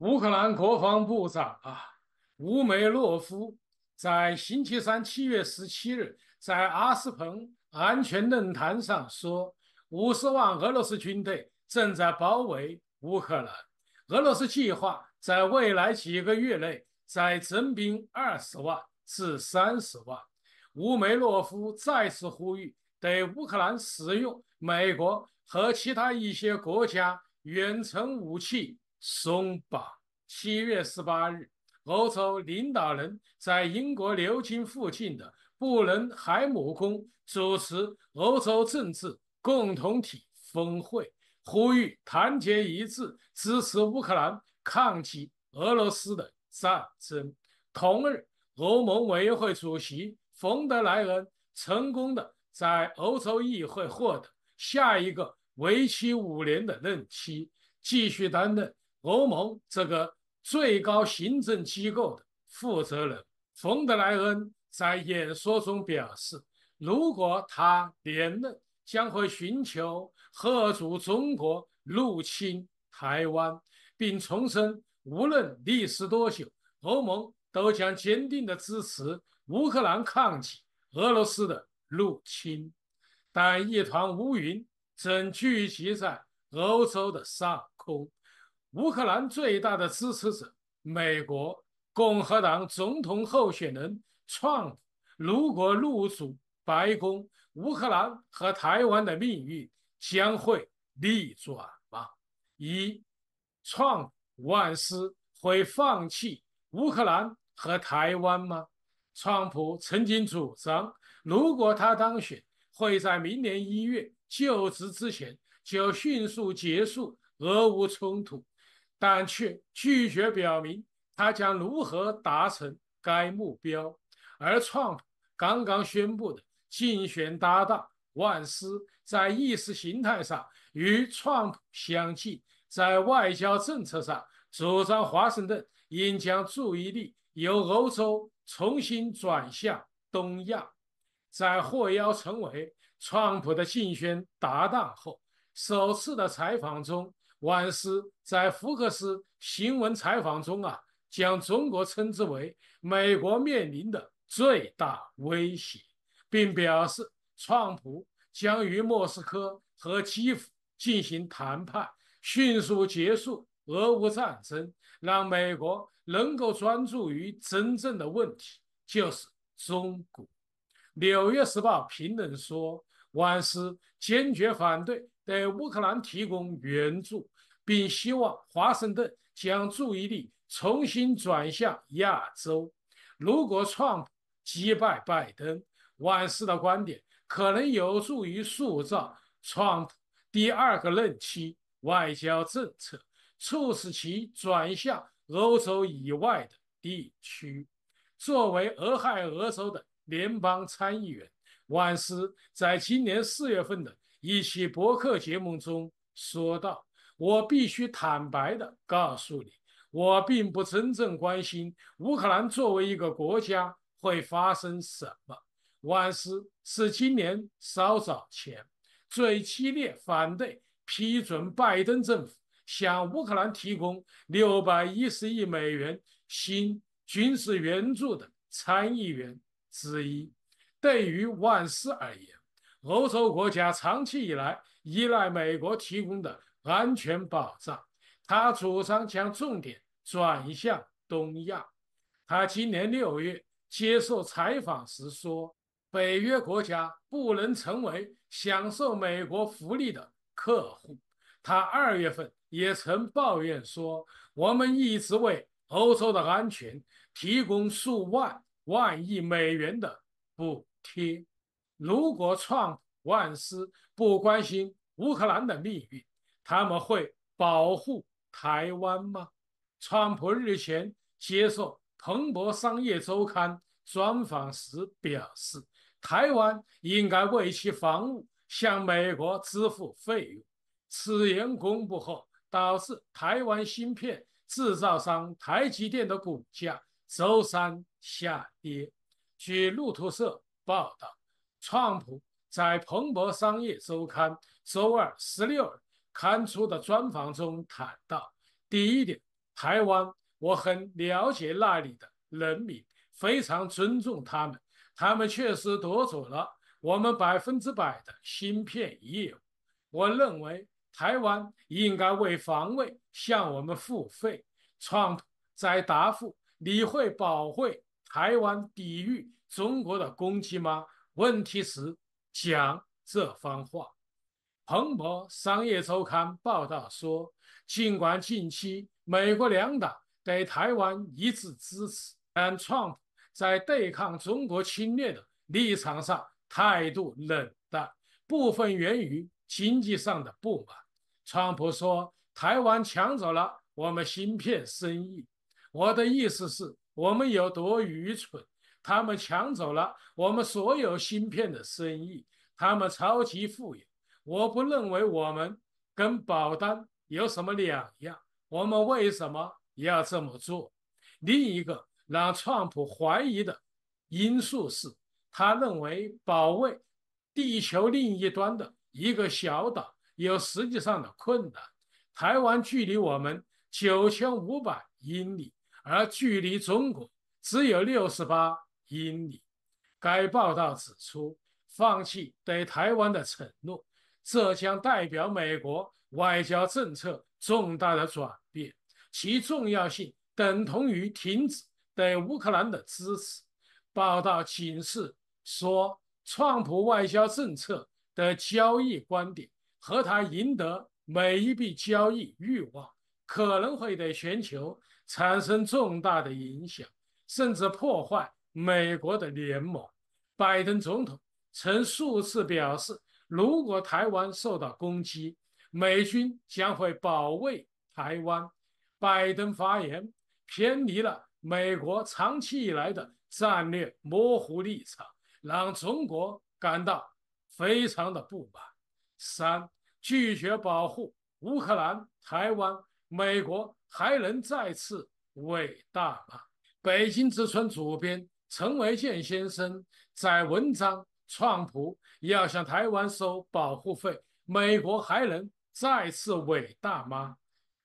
乌克兰国防部长啊，乌梅洛夫在星期三七月十七日，在阿斯彭安全论坛上说：“五十万俄罗斯军队正在包围乌克兰。俄罗斯计划在未来几个月内再增兵二十万至三十万。”乌梅洛夫再次呼吁对乌克兰使用美国和其他一些国家远程武器。松绑。七月十八日，欧洲领导人在英国牛津附近的布伦海姆宫主持欧洲政治共同体峰会，呼吁团结一致，支持乌克兰抗击俄罗斯的战争。同日，欧盟委员会主席冯德莱恩成功的在欧洲议会获得下一个为期五年的任期，继续担任。欧盟这个最高行政机构的负责人冯德莱恩在演说中表示，如果他连任，将会寻求贺阻中国入侵台湾，并重申无论历时多久，欧盟都将坚定地支持乌克兰抗击俄罗斯的入侵。但一团乌云正聚集在欧洲的上空。乌克兰最大的支持者，美国共和党总统候选人创，如果入主白宫，乌克兰和台湾的命运将会逆转吗？一，创万斯会放弃乌克兰和台湾吗？川普曾经主张，如果他当选，会在明年一月就职之前就迅速结束俄乌冲突。但却拒绝表明他将如何达成该目标。而川普刚刚宣布的竞选搭档万斯，在意识形态上与川普相近，在外交政策上主张华盛顿应将注意力由欧洲重新转向东亚。在获邀成为川普的竞选搭档后，首次的采访中。万斯在福克斯新闻采访中啊，将中国称之为美国面临的最大威胁，并表示，川普将与莫斯科和基辅进行谈判，迅速结束俄乌战争，让美国能够专注于真正的问题，就是中国。《纽约时报》评论说。万斯坚决反对对乌克兰提供援助，并希望华盛顿将注意力重新转向亚洲。如果创击败拜登，万斯的观点可能有助于塑造创第二个任期外交政策，促使其转向欧洲以外的地区。作为俄亥俄州的联邦参议员。万斯在今年四月份的一期博客节目中说道：“我必须坦白的告诉你，我并不真正关心乌克兰作为一个国家会发生什么。”万斯是今年稍早前最激烈反对批准拜登政府向乌克兰提供六百一十亿美元新军事援助的参议员之一。对于万斯而言，欧洲国家长期以来依赖美国提供的安全保障。他主张将重点转向东亚。他今年六月接受采访时说：“北约国家不能成为享受美国福利的客户。”他二月份也曾抱怨说：“我们一直为欧洲的安全提供数万万亿美元的不。”铁，如果创普万斯不关心乌克兰的命运，他们会保护台湾吗？川普日前接受《彭博商业周刊》专访时表示：“台湾应该为其防务向美国支付费用。”此言公布后，导致台湾芯片制造商台积电的股价周三下跌。据路透社。报道，创普在《彭博商业周刊》周二十六日刊出的专访中谈到，第一点，台湾我很了解那里的人民，非常尊重他们，他们确实夺走了我们百分之百的芯片业务。我认为台湾应该为防卫向我们付费。创普在答复：“你会保卫台湾，抵御？”中国的攻击吗？问题是讲这番话。彭博商业周刊报道说，尽管近期美国两党对台湾一致支持，但 Trump 在对抗中国侵略的立场上态度冷淡，部分源于经济上的不满。川普说：“台湾抢走了我们芯片生意。”我的意思是，我们有多愚蠢？他们抢走了我们所有芯片的生意。他们超级富有，我不认为我们跟保单有什么两样。我们为什么要这么做？另一个让川普怀疑的因素是，他认为保卫地球另一端的一个小岛有实际上的困难。台湾距离我们九千五百英里，而距离中国只有六十八。因理。该报道指出，放弃对台湾的承诺，这将代表美国外交政策重大的转变，其重要性等同于停止对乌克兰的支持。报道警示说，创普外交政策的交易观点和他赢得每一笔交易欲望，可能会对全球产生重大的影响，甚至破坏。美国的联盟，拜登总统曾数次表示，如果台湾受到攻击，美军将会保卫台湾。拜登发言偏离了美国长期以来的战略模糊立场，让中国感到非常的不满。三拒绝保护乌克兰、台湾，美国还能再次伟大吗？北京之春主编。陈维健先生在文章《创普要向台湾收保护费，美国还能再次伟大吗》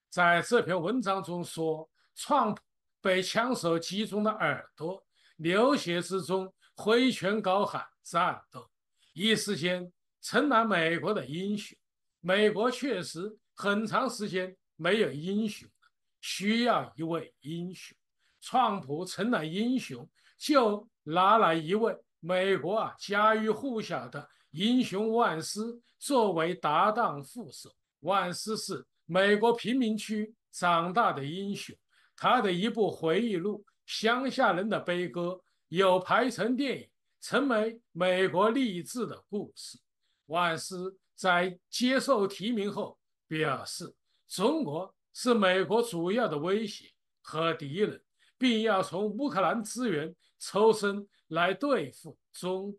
在这篇文章中说，创普被枪手击中的耳朵，流血之中挥拳高喊战斗，一时间成了美国的英雄。美国确实很长时间没有英雄了，需要一位英雄。创普成了英雄。就拿来一位美国啊家喻户晓的英雄万斯作为搭档副手。万斯是美国贫民区长大的英雄，他的一部回忆录《乡下人的悲歌》有排成电影，成为美国励志的故事。万斯在接受提名后表示：“中国是美国主要的威胁和敌人，并要从乌克兰支援。”抽身来对付中，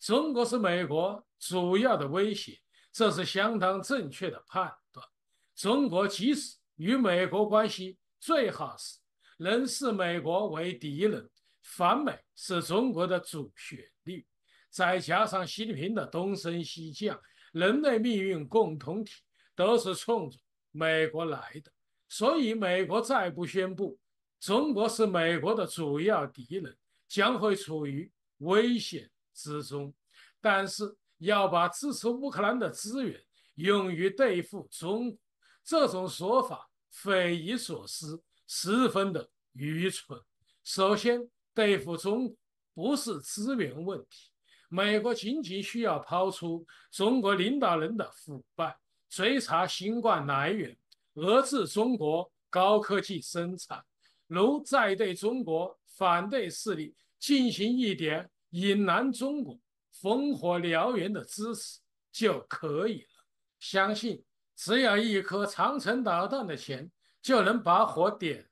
中国是美国主要的威胁，这是相当正确的判断。中国即使与美国关系最好时，仍视美国为敌人，反美是中国的主旋律。再加上习近平的东升西降，人类命运共同体都是冲着美国来的，所以美国再不宣布中国是美国的主要敌人。将会处于危险之中，但是要把支持乌克兰的资源用于对付中，这种说法匪夷所思，十分的愚蠢。首先，对付中不是资源问题，美国仅仅需要抛出中国领导人的腐败，追查新冠来源，遏制中国高科技生产，如再对中国。反对势力进行一点引燃中国烽火燎原的支持就可以了。相信只要一颗长城导弹的钱就能把火点了。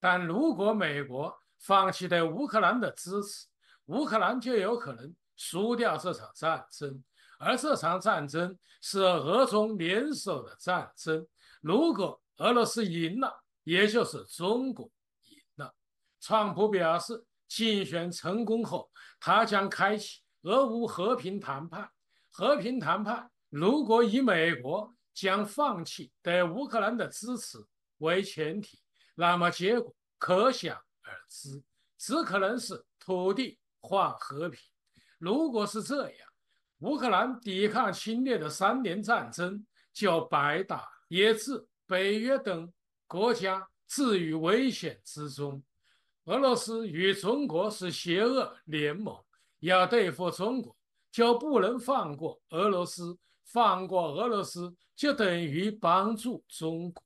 但如果美国放弃对乌克兰的支持，乌克兰就有可能输掉这场战争。而这场战争是俄中联手的战争。如果俄罗斯赢了，也就是中国。川普表示，竞选成功后，他将开启俄乌和平谈判。和平谈判如果以美国将放弃对乌克兰的支持为前提，那么结果可想而知，只可能是土地换和平。如果是这样，乌克兰抵抗侵略的三年战争就白打，也致北约等国家置于危险之中。俄罗斯与中国是邪恶联盟，要对付中国就不能放过俄罗斯，放过俄罗斯就等于帮助中国，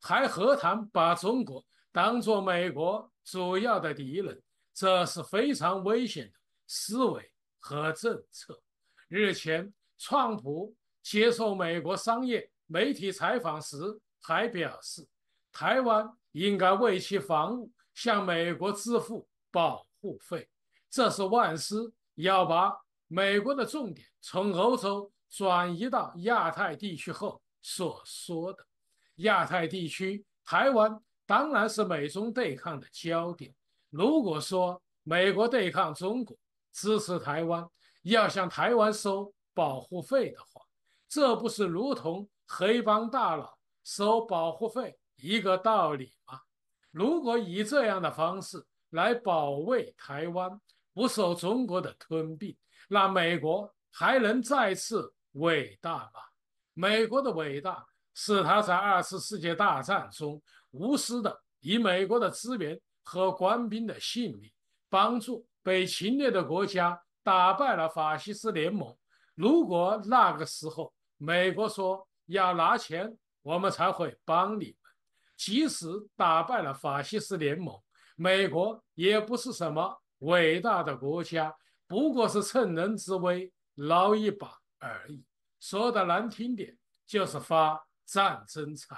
还何谈把中国当作美国主要的敌人？这是非常危险的思维和政策。日前，川普接受美国商业媒体采访时还表示，台湾应该为其防务。向美国支付保护费，这是万斯要把美国的重点从欧洲转移到亚太地区后所说的。亚太地区，台湾当然是美中对抗的焦点。如果说美国对抗中国，支持台湾，要向台湾收保护费的话，这不是如同黑帮大佬收保护费一个道理？如果以这样的方式来保卫台湾不受中国的吞并，那美国还能再次伟大吗？美国的伟大是他在二次世界大战中无私的以美国的资源和官兵的性命帮助被侵略的国家打败了法西斯联盟。如果那个时候美国说要拿钱，我们才会帮你。即使打败了法西斯联盟，美国也不是什么伟大的国家，不过是趁人之危捞一把而已。说的难听点，就是发战争财。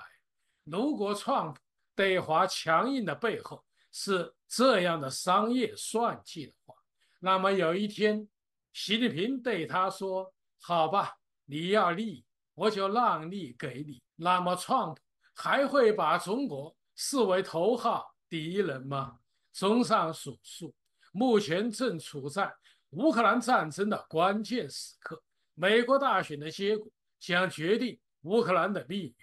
如果创对华强硬的背后是这样的商业算计的话，那么有一天，习近平对他说：“好吧，你要利益，我就让利给你。”那么，创。还会把中国视为头号敌人吗？综上所述，目前正处在乌克兰战争的关键时刻，美国大选的结果将决定乌克兰的命运。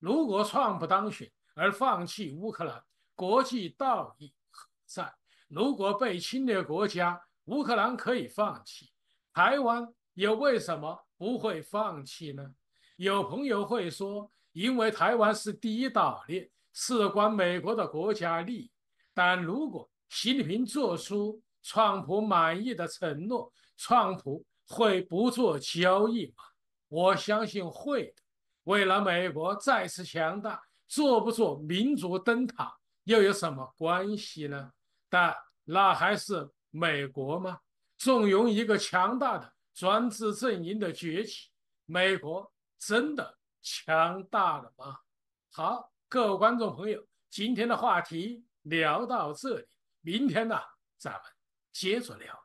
如果创不当选而放弃乌克兰，国际道义何在？如果被侵略国家乌克兰可以放弃，台湾又为什么不会放弃呢？有朋友会说。因为台湾是第一岛链，事关美国的国家利益。但如果习近平做出川普满意的承诺，川普会不做交易吗？我相信会的。为了美国再次强大，做不做民族灯塔又有什么关系呢？但那还是美国吗？纵容一个强大的专制阵营的崛起，美国真的？强大了吗？好，各位观众朋友，今天的话题聊到这里，明天呢，咱们接着聊。